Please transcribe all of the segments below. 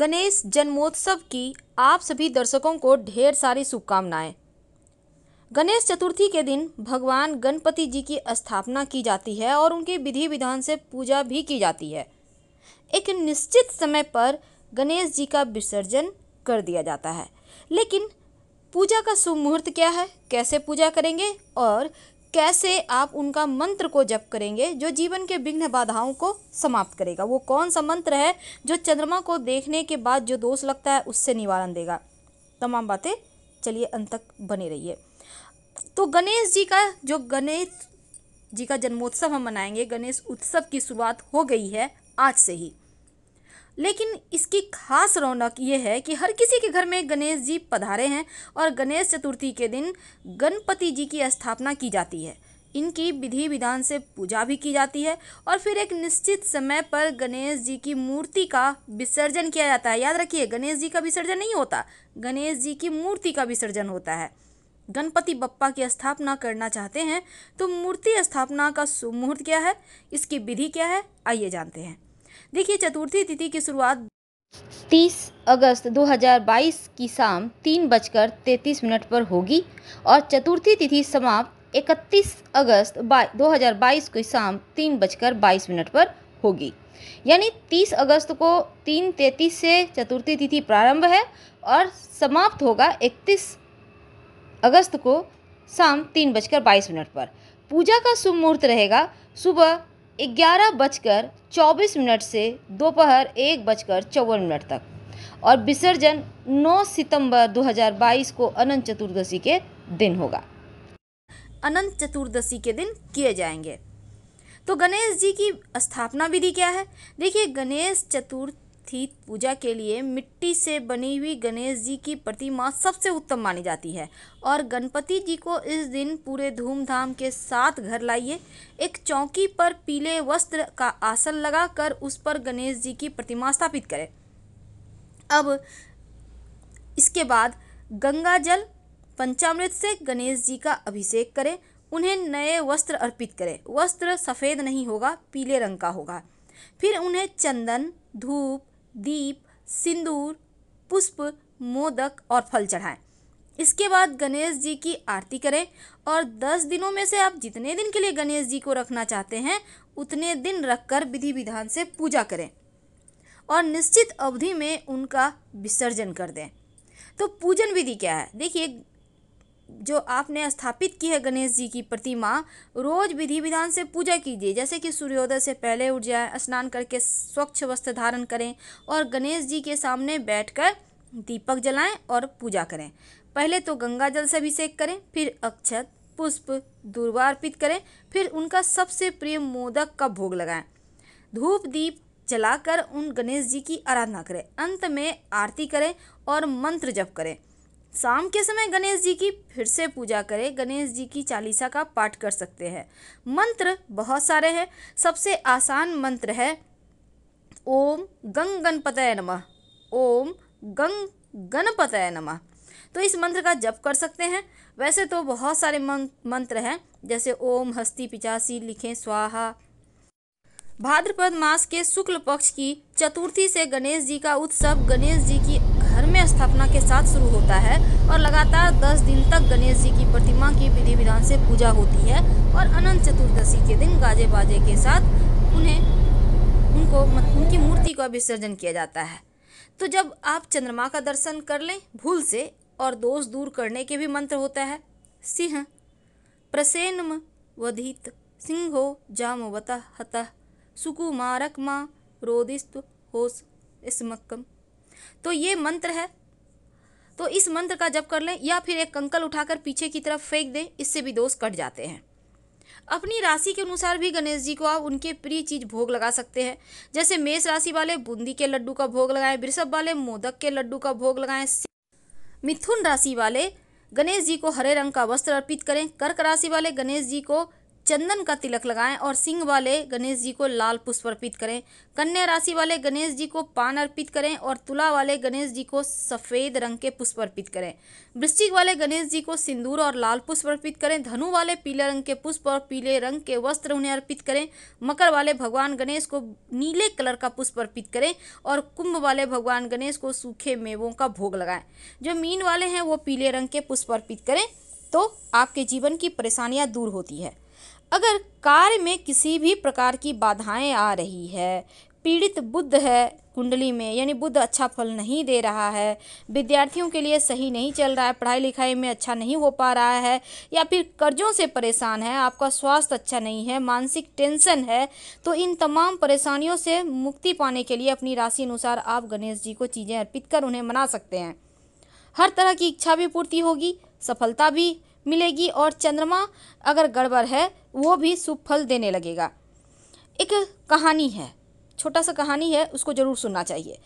गणेश जन्मोत्सव की आप सभी दर्शकों को ढेर सारी शुभकामनाएं गणेश चतुर्थी के दिन भगवान गणपति जी की स्थापना की जाती है और उनकी विधि विधान से पूजा भी की जाती है एक निश्चित समय पर गणेश जी का विसर्जन कर दिया जाता है लेकिन पूजा का शुभ मुहूर्त क्या है कैसे पूजा करेंगे और कैसे आप उनका मंत्र को जप करेंगे जो जीवन के विघ्न बाधाओं को समाप्त करेगा वो कौन सा मंत्र है जो चंद्रमा को देखने के बाद जो दोष लगता है उससे निवारण देगा तमाम बातें चलिए अंत तक बने रहिए तो गणेश जी का जो गणेश जी का जन्मोत्सव हम मनाएंगे गणेश उत्सव की शुरुआत हो गई है आज से ही लेकिन इसकी खास रौनक ये है कि हर किसी के घर में गणेश जी पधारे हैं और गणेश चतुर्थी के दिन गणपति जी की स्थापना की जाती है इनकी विधि विधान से पूजा भी की जाती है और फिर एक निश्चित समय पर गणेश जी की मूर्ति का विसर्जन किया जाता है याद रखिए गणेश जी का विसर्जन नहीं होता गणेश जी की मूर्ति का विसर्जन होता है गणपति बप्पा की स्थापना करना चाहते हैं तो मूर्ति स्थापना का शुभ मुहूर्त क्या है इसकी विधि क्या है आइए जानते हैं देखिए चतुर्थी तिथि की शुरुआत 30 अगस्त 2022 की शाम तीन बजकर तैंतीस मिनट पर होगी और चतुर्थी तिथि समाप्त 31 अगस्त 2022 की शाम तीन बजकर बाईस मिनट पर होगी यानी 30 अगस्त को तीन तैतीस से चतुर्थी तिथि प्रारंभ है और समाप्त होगा 31 अगस्त को शाम तीन बजकर बाईस मिनट पर पूजा का शुभ मुहूर्त रहेगा सुबह ग्यारह बजकर चौबीस मिनट से दोपहर एक बजकर चौवन मिनट तक और विसर्जन 9 सितंबर 2022 को अनंत चतुर्दशी के दिन होगा अनंत चतुर्दशी के दिन किए जाएंगे तो गणेश जी की स्थापना विधि क्या है देखिए गणेश चतुर्थ थी पूजा के लिए मिट्टी से बनी हुई गणेश जी की प्रतिमा सबसे उत्तम मानी जाती है और गणपति जी को इस दिन पूरे धूमधाम के साथ घर लाइए एक चौकी पर पीले वस्त्र का आसन लगाकर उस पर गणेश जी की प्रतिमा स्थापित करें अब इसके बाद गंगा जल पंचामृत से गणेश जी का अभिषेक करें उन्हें नए वस्त्र अर्पित करें वस्त्र सफ़ेद नहीं होगा पीले रंग का होगा फिर उन्हें चंदन धूप दीप सिंदूर पुष्प मोदक और फल चढ़ाएं इसके बाद गणेश जी की आरती करें और दस दिनों में से आप जितने दिन के लिए गणेश जी को रखना चाहते हैं उतने दिन रखकर विधि विधान से पूजा करें और निश्चित अवधि में उनका विसर्जन कर दें तो पूजन विधि क्या है देखिए जो आपने स्थापित की है गणेश जी की प्रतिमा रोज विधि विधान से पूजा कीजिए जैसे कि सूर्योदय से पहले उठ जाए स्नान करके स्वच्छ वस्त्र धारण करें और गणेश जी के सामने बैठकर दीपक जलाएं और पूजा करें पहले तो गंगा जल से अभिषेक करें फिर अक्षत पुष्प दुर्वा अर्पित करें फिर उनका सबसे प्रिय मोदक का भोग लगाएं धूप दीप जलाकर उन गणेश जी की आराधना करें अंत में आरती करें और मंत्र जप करें शाम के समय गणेश जी की फिर से पूजा करें गणेश जी की चालीसा का पाठ कर सकते हैं मंत्र बहुत सारे हैं सबसे आसान मंत्र है ओम गंग गणपतय नम ओम गंग गणपतय नम तो इस मंत्र का जप कर सकते हैं वैसे तो बहुत सारे मंत्र हैं जैसे ओम हस्ती पिचासी लिखें स्वाहा भाद्रपद मास के शुक्ल पक्ष की चतुर्थी से गणेश जी का उत्सव गणेश जी की में स्थापना के साथ शुरू होता है और लगातार 10 दिन तक गणेश जी की प्रतिमा की विधि विधान से पूजा होती है और अनंत चतुर्दशी के दिन गाजे बाजे के साथ उन्हें उनको उनकी मूर्ति का विसर्जन किया जाता है तो जब आप चंद्रमा का दर्शन कर लें भूल से और दोष दूर करने के भी मंत्र होता है सिंह प्रसेनम वधित सिंहो जामवत हतः सुकुमारक माँ रोदिस्त होश स्मक्कम तो ये मंत्र है तो इस मंत्र का जप कर लें या फिर एक कंकल उठाकर पीछे की तरफ फेंक दें इससे भी दोष कट जाते हैं अपनी राशि के अनुसार भी गणेश जी को आप उनके प्रिय चीज भोग लगा सकते हैं जैसे मेष राशि वाले बूंदी के लड्डू का भोग लगाएं वृषभ वाले मोदक के लड्डू का भोग लगाएं मिथुन राशि वाले गणेश जी को हरे रंग का वस्त्र अर्पित करें कर्क राशि वाले गणेश जी को चंदन का तिलक लगाएं और सिंह वाले गणेश जी को लाल पुष्प अर्पित करें कन्या राशि वाले गणेश जी को पान अर्पित करें और तुला वाले गणेश जी को सफ़ेद रंग के पुष्प अर्पित करें वृश्चिक वाले गणेश जी को सिंदूर और लाल पुष्प अर्पित करें धनु वाले पीले रंग के पुष्प और पीले रंग के वस्त्र उन्हें अर्पित करें मकर वाले भगवान गणेश को नीले कलर का पुष्प अर्पित करें और कुंभ वाले भगवान गणेश को सूखे मेवों का भोग लगाएं जो मीन वाले हैं वो पीले रंग के पुष्प अर्पित करें तो आपके जीवन की परेशानियाँ दूर होती है अगर कार्य में किसी भी प्रकार की बाधाएं आ रही है पीड़ित बुद्ध है कुंडली में यानी बुद्ध अच्छा फल नहीं दे रहा है विद्यार्थियों के लिए सही नहीं चल रहा है पढ़ाई लिखाई में अच्छा नहीं हो पा रहा है या फिर कर्जों से परेशान है आपका स्वास्थ्य अच्छा नहीं है मानसिक टेंशन है तो इन तमाम परेशानियों से मुक्ति पाने के लिए अपनी राशि अनुसार आप गणेश जी को चीज़ें अर्पित कर उन्हें मना सकते हैं हर तरह की इच्छा भी पूर्ति होगी सफलता भी मिलेगी और चंद्रमा अगर गड़बड़ है वो भी शुभ फल देने लगेगा एक कहानी है छोटा सा कहानी है उसको जरूर सुनना चाहिए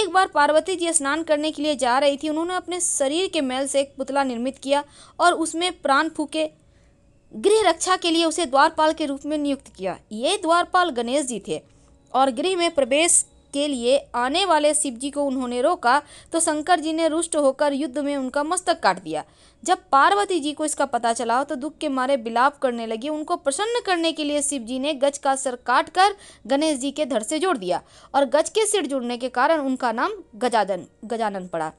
एक बार पार्वती जी स्नान करने के लिए जा रही थी उन्होंने अपने शरीर के मैल से एक पुतला निर्मित किया और उसमें प्राण फूके गृह रक्षा के लिए उसे द्वारपाल के रूप में नियुक्त किया ये द्वारपाल गणेश जी थे और गृह में प्रवेश के लिए आने वाले शिव जी को उन्होंने रोका तो शंकर जी ने रुष्ट होकर युद्ध में उनका मस्तक काट दिया जब पार्वती जी को इसका पता चला तो दुख के मारे बिलाप करने लगी उनको प्रसन्न करने के लिए शिव जी ने गज का सर काट कर गणेश जी के धड़ से जोड़ दिया और गज के सिर जुड़ने के कारण उनका नाम गजादन गजानन पड़ा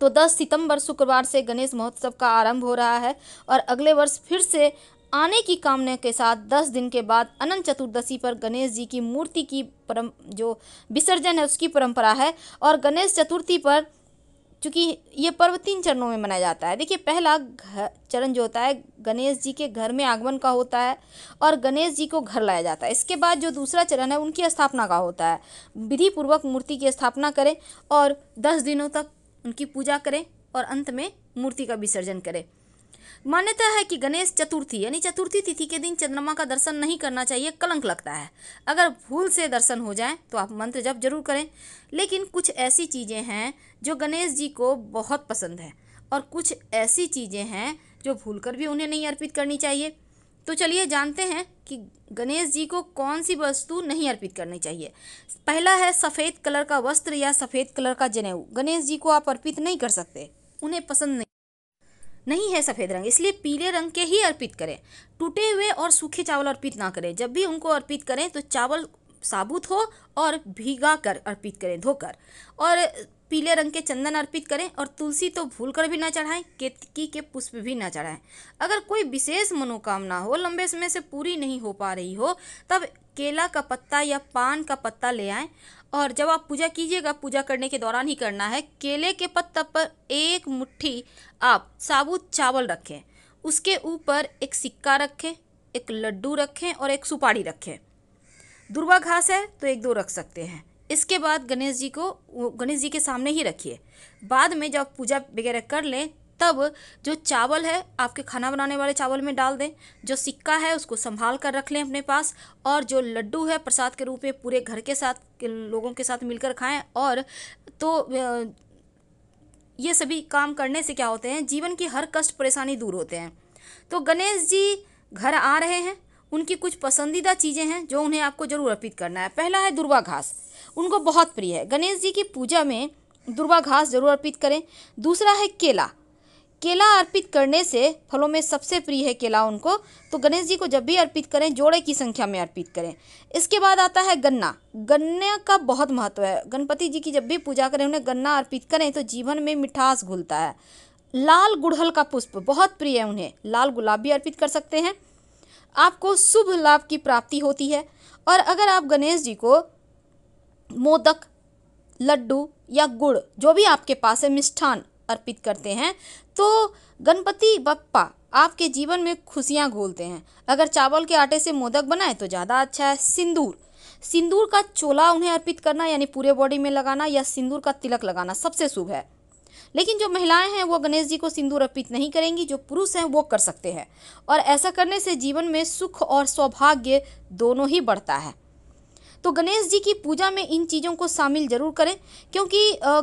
तो 10 सितंबर शुक्रवार से गणेश महोत्सव का आरंभ हो रहा है और अगले वर्ष फिर से आने की कामना के साथ दस दिन के बाद अनंत चतुर्दशी पर गणेश जी की मूर्ति की परम जो विसर्जन है उसकी परंपरा है और गणेश चतुर्थी पर चूँकि ये पर्व तीन चरणों में मनाया जाता है देखिए पहला चरण जो होता है गणेश जी के घर में आगमन का होता है और गणेश जी को घर लाया जाता है इसके बाद जो दूसरा चरण है उनकी स्थापना का होता है विधि पूर्वक मूर्ति की स्थापना करें और दस दिनों तक उनकी पूजा करें और अंत में मूर्ति का विसर्जन करें मान्यता है कि गणेश चतुर्थी यानी चतुर्थी तिथि के दिन चंद्रमा का दर्शन नहीं करना चाहिए कलंक लगता है अगर भूल से दर्शन हो जाए तो आप मंत्र जप जरूर करें लेकिन कुछ ऐसी चीज़ें हैं जो गणेश जी को बहुत पसंद है और कुछ ऐसी चीज़ें हैं जो भूल भी उन्हें नहीं अर्पित करनी चाहिए तो चलिए जानते हैं कि गणेश जी को कौन सी वस्तु नहीं अर्पित करनी चाहिए पहला है सफ़ेद कलर का वस्त्र या सफ़ेद कलर का जनेऊ गणेश जी को आप अर्पित नहीं कर सकते उन्हें पसंद नहीं नहीं है सफ़ेद रंग इसलिए पीले रंग के ही अर्पित करें टूटे हुए और सूखे चावल अर्पित ना करें जब भी उनको अर्पित करें तो चावल साबुत हो और भीगा कर अर्पित करें धोकर और पीले रंग के चंदन अर्पित करें और तुलसी तो भूल कर भी ना चढ़ाएं केतकी के पुष्प भी ना चढ़ाएं अगर कोई विशेष मनोकामना हो लंबे समय से पूरी नहीं हो पा रही हो तब केला का पत्ता या पान का पत्ता ले आएं और जब आप पूजा कीजिएगा पूजा करने के दौरान ही करना है केले के पत्ता पर एक मुट्ठी आप साबुत चावल रखें उसके ऊपर एक सिक्का रखें एक लड्डू रखें और एक सुपारी रखें दुर्वा घास है तो एक दो रख सकते हैं इसके बाद गणेश जी को गणेश जी के सामने ही रखिए बाद में जब पूजा वगैरह कर लें तब जो चावल है आपके खाना बनाने वाले चावल में डाल दें जो सिक्का है उसको संभाल कर रख लें अपने पास और जो लड्डू है प्रसाद के रूप में पूरे घर के साथ के लोगों के साथ मिलकर खाएं और तो ये सभी काम करने से क्या होते हैं जीवन की हर कष्ट परेशानी दूर होते हैं तो गणेश जी घर आ रहे हैं उनकी कुछ पसंदीदा चीज़ें हैं जो उन्हें आपको जरूर अर्पित करना है पहला है दुर्वा घास उनको बहुत प्रिय है गणेश जी की पूजा में दुर्वा घास जरूर अर्पित करें दूसरा है केला केला अर्पित करने से फलों में सबसे प्रिय है केला उनको तो गणेश जी को जब भी अर्पित करें जोड़े की संख्या में अर्पित करें इसके बाद आता है गन्ना गन्ने का बहुत महत्व है गणपति जी की जब भी पूजा करें उन्हें गन्ना अर्पित करें तो जीवन में मिठास घुलता है लाल गुड़हल का पुष्प बहुत प्रिय है उन्हें लाल गुलाब भी अर्पित कर सकते हैं आपको शुभ लाभ की प्राप्ति होती है और अगर आप गणेश जी को मोदक लड्डू या गुड़ जो भी आपके पास है मिष्ठान अर्पित करते हैं तो गणपति बप्पा आपके जीवन में खुशियाँ घोलते हैं अगर चावल के आटे से मोदक बनाए तो ज़्यादा अच्छा है सिंदूर सिंदूर का चोला उन्हें अर्पित करना यानी पूरे बॉडी में लगाना या सिंदूर का तिलक लगाना सबसे शुभ है लेकिन जो महिलाएं हैं वो गणेश जी को सिंदूर अर्पित नहीं करेंगी जो पुरुष हैं वो कर सकते हैं और ऐसा करने से जीवन में सुख और सौभाग्य दोनों ही बढ़ता है तो गणेश जी की पूजा में इन चीज़ों को शामिल ज़रूर करें क्योंकि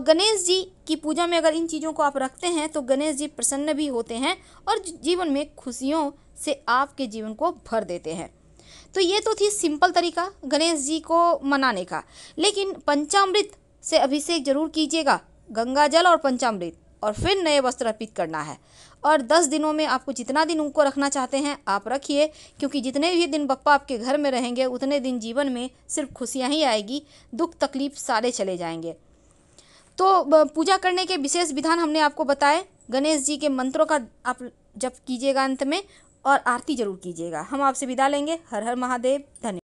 गणेश जी की पूजा में अगर इन चीज़ों को आप रखते हैं तो गणेश जी प्रसन्न भी होते हैं और जीवन में खुशियों से आपके जीवन को भर देते हैं तो ये तो थी सिंपल तरीका गणेश जी को मनाने का लेकिन पंचामृत से अभिषेक जरूर कीजिएगा गंगा जल और पंचामृत और फिर नए वस्त्र अर्पित करना है और दस दिनों में आपको जितना दिन उनको रखना चाहते हैं आप रखिए क्योंकि जितने भी दिन बप्पा आपके घर में रहेंगे उतने दिन जीवन में सिर्फ खुशियाँ ही आएगी दुख तकलीफ सारे चले जाएंगे तो पूजा करने के विशेष विधान हमने आपको बताए गणेश जी के मंत्रों का आप जब कीजिएगा अंत में और आरती जरूर कीजिएगा हम आपसे विदा लेंगे हर हर महादेव धन्यवाद